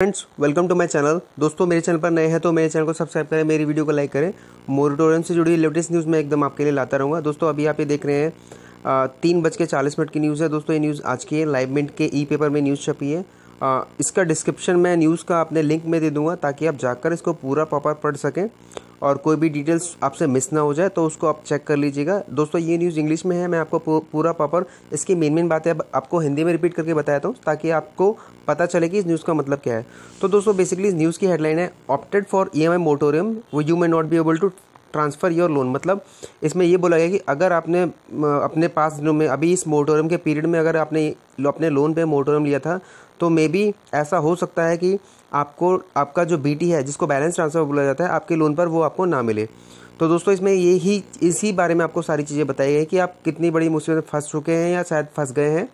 Friends welcome to my channel दोस्तों मेरे channel पर नए हैं तो मेरे चैनल को सब्सक्राइब करें मेरी वीडियो को लाइक करें मोरिटोरियम से जुड़ी लेटेस्ट न्यूज़ मैं एकदम आपके लिए लाता रहूँगा दोस्तों अभी आप ये देख रहे हैं तीन बज के चालीस मिनट की न्यूज़ है दोस्तों ये न्यूज़ आज की है लाइव मिनट के ई पेपर में न्यूज़ छपी है आ, इसका डिस्क्रिप्शन में न्यूज़ का अपने लिंक में दे दूँगा ताकि आप जाकर इसको पूरा प्रॉपर पढ़ सकें और कोई भी डिटेल्स आपसे मिस ना हो जाए तो उसको आप चेक कर लीजिएगा दोस्तों ये न्यूज़ इंग्लिश में है मैं आपको पूरा प्रॉपर इसकी मेन मेन बातें आपको हिंदी में रिपीट करके बताया था ताकि आपको पता चले कि इस न्यूज़ का मतलब क्या है तो दोस्तों बेसिकली इस न्यूज़ की हेडलाइन है opted for E M I moratorium वो you may not be able to transfer your loan मतलब इसमें ये बोला गया कि अगर आपने अपने पास दिनों में अभी इस मोटोरियम के पीरियड में अगर आपने अपने लोन पे मोटोरियम लिया था तो मे बी ऐसा हो सकता है कि आपको आपका जो बी है जिसको बैलेंस ट्रांसफ़र बोला जाता है आपके लोन पर वो आपको ना मिले तो दोस्तों इसमें ये ही इसी बारे में आपको सारी चीज़ें बताई गई कि आप कितनी बड़ी मुसीबत में फंस चुके हैं या शायद फंस गए हैं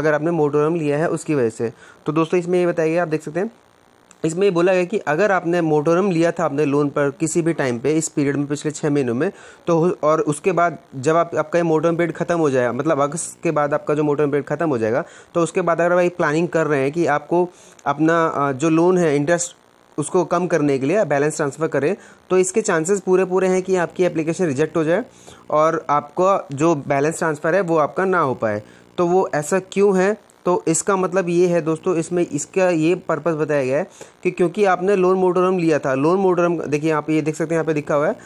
अगर आपने मोटोरम लिया है उसकी वजह से तो दोस्तों इसमें ये बताइए आप देख सकते हैं इसमें बोला गया कि अगर आपने मोटोरम लिया था आपने लोन पर किसी भी टाइम पे इस पीरियड में पिछले छः महीनों में तो और उसके बाद जब आप आपका ये मोटोरम पीरियड खत्म हो जाएगा मतलब अगस्त के बाद आपका जो मोटोरम पीरियड खत्म हो जाएगा तो उसके बाद अगर आप प्लानिंग कर रहे हैं कि आपको अपना जो लोन है इंटरेस्ट उसको कम करने के लिए बैलेंस ट्रांसफ़र करें तो इसके चांसेस पूरे पूरे हैं कि आपकी एप्लीकेशन रिजेक्ट हो जाए और आपका जो बैलेंस ट्रांसफ़र है वो आपका ना हो पाए तो वो ऐसा क्यों है तो इसका मतलब ये है दोस्तों इसमें इसका ये पर्पस बताया गया है कि क्योंकि आपने लोन मोटोरम लिया था लोन मोटोरम देखिए यहाँ पे ये देख सकते हैं यहाँ पे लिखा हुआ है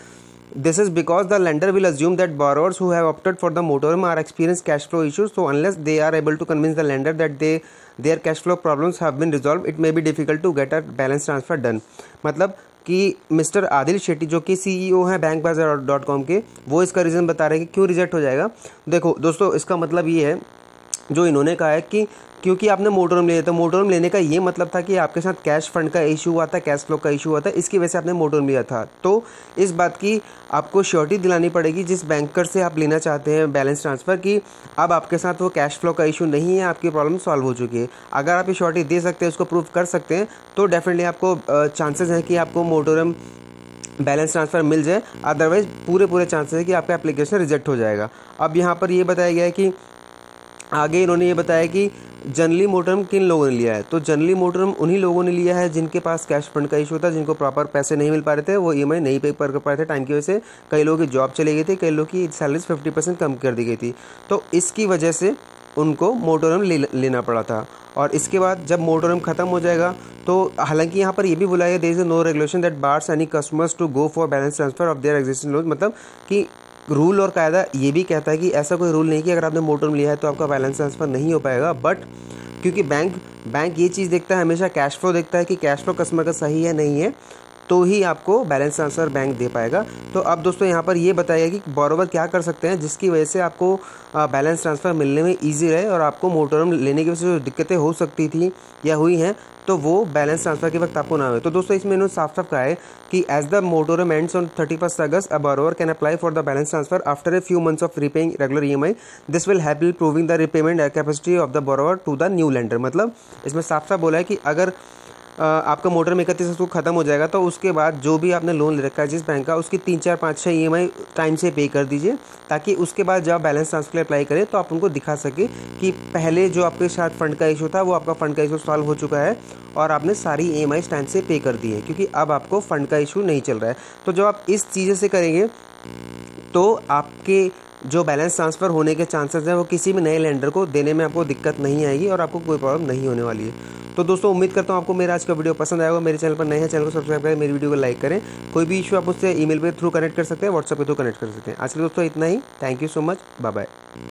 This is because the lender will assume that borrowers who have opted for the motorhome are experienced cash flow issues. So unless they are able to convince the lender that they their cash flow problems have been resolved, it may be difficult to get a balance transfer done. मतलब कि mister Adil Shetty जो कि CEO हैं bank बाजार dot com के वो इसका reason बता रहे हैं कि क्यों रिजेक्ट हो जाएगा देखो दोस्तों इसका मतलब ये है जो इन्होंने कहा है कि क्योंकि आपने मोटर लिया था मोटर होम लेने का ये मतलब था कि आपके साथ कैश फंड का इशू हुआ था कैश फ्लो का इशू हुआ था इसकी वजह से आपने मोटर होम लिया था तो इस बात की आपको श्योरिटी दिलानी पड़ेगी जिस बैंकर से आप लेना चाहते हैं बैलेंस ट्रांसफ़र की अब आपके साथ वो कैश फ्लो का इशू नहीं है आपकी प्रॉब्लम सॉल्व हो चुकी है अगर आप ये श्योरिटी दे सकते हैं उसको प्रूव कर सकते हैं तो डेफिनेटली आपको चांसेस हैं कि आपको मोटर बैलेंस ट्रांसफ़र मिल जाए अदरवाइज़ पूरे पूरे चांसेस है कि आपका एप्लीकेशन रिजेक्ट हो जाएगा अब यहाँ पर ये बताया गया है कि आगे इन्होंने ये बताया कि जनरली मोटरम किन लोगों ने लिया है तो जनरली मोटरम उन्हीं लोगों ने लिया है जिनके पास कैश फंड का इशू था जिनको प्रॉपर पैसे नहीं मिल पा रहे थे वो ई नहीं पे कर पा रहे थे टाइम की वजह से कई लोगों की जॉब चली गई थी कई लोगों की सैलरीज फिफ्टी परसेंट कम कर दी गई थी तो इसकी वजह से उनको मोटोरम ले, लेना पड़ा था और इसके बाद जब मोटोरम ख़त्म हो जाएगा तो हालांकि यहाँ पर ये भी बुलाया there is no regulation that bars any customers to go for balance transfer of their existing loan मतलब कि रूल और कायदा ये भी कहता है कि ऐसा कोई रूल नहीं कि अगर आपने मोटर लिया है तो आपका बैलेंस ट्रांसफ़र नहीं हो पाएगा बट क्योंकि बैंक बैंक ये चीज़ देखता है हमेशा कैश फ्लो देखता है कि कैश फ्लो कस्टमर का सही है नहीं है तो ही आपको बैलेंस ट्रांसफर बैंक दे पाएगा तो अब दोस्तों यहाँ पर ये बताइए कि बोरोवर क्या कर सकते हैं जिसकी वजह से आपको बैलेंस ट्रांसफ़र मिलने में ईजी रहे और आपको मोटोरम लेने की वजह से जो दिक्कतें हो सकती थी या हुई हैं तो वो बैलेंस ट्रांसफर के वक्त आपको ना हो तो दोस्तों इसमें इन्होंने साफ साफ कहा है कि as the moratorium ends on thirty first August a borrower can apply for the balance transfer after a few months of repaying regular E this will help proving the repayment capacity of the borrower to the new lender मतलब इसमें साफ साफ बोला है कि अगर आपका motor में इकतीस को ख़त्म हो जाएगा तो उसके बाद जो भी आपने लोन ले रखा है जिस बैंक का उसकी तीन चार पाँच छः ई टाइम से पे कर दीजिए ताकि उसके बाद जब बैलेंस ट्रांसफर अप्लाई करें तो आप उनको दिखा सके कि पहले जो आपके साथ फ़ंड का इशू था वो आपका फ़ंड का इशू सॉल्व हो चुका है और आपने सारी ई e टाइम से पे कर दी है क्योंकि अब आपको फ़ंड का इशू नहीं चल रहा है तो जब आप इस चीज़ से करेंगे तो आपके जो बैलेंस ट्रांसफ़र होने के चांसेस हैं वो किसी भी नए लैंडर को देने में आपको दिक्कत नहीं आएगी और आपको कोई प्रॉब्लम नहीं होने वाली है तो दोस्तों उम्मीद करता हूँ आपको मेरा आज का वीडियो पसंद आएगा मेरे चैनल पर नए हैं चैनल को सब्सक्राइब करें मेरी वीडियो को लाइक करें कोई भी इशू आप उससे ईमेल पे थ्रू कनेक्ट कर सकते हैं व्हाट्सएप के थ्रू कनेक्ट कर सकते हैं आज के दोस्तों इतना ही thank you so much bye bye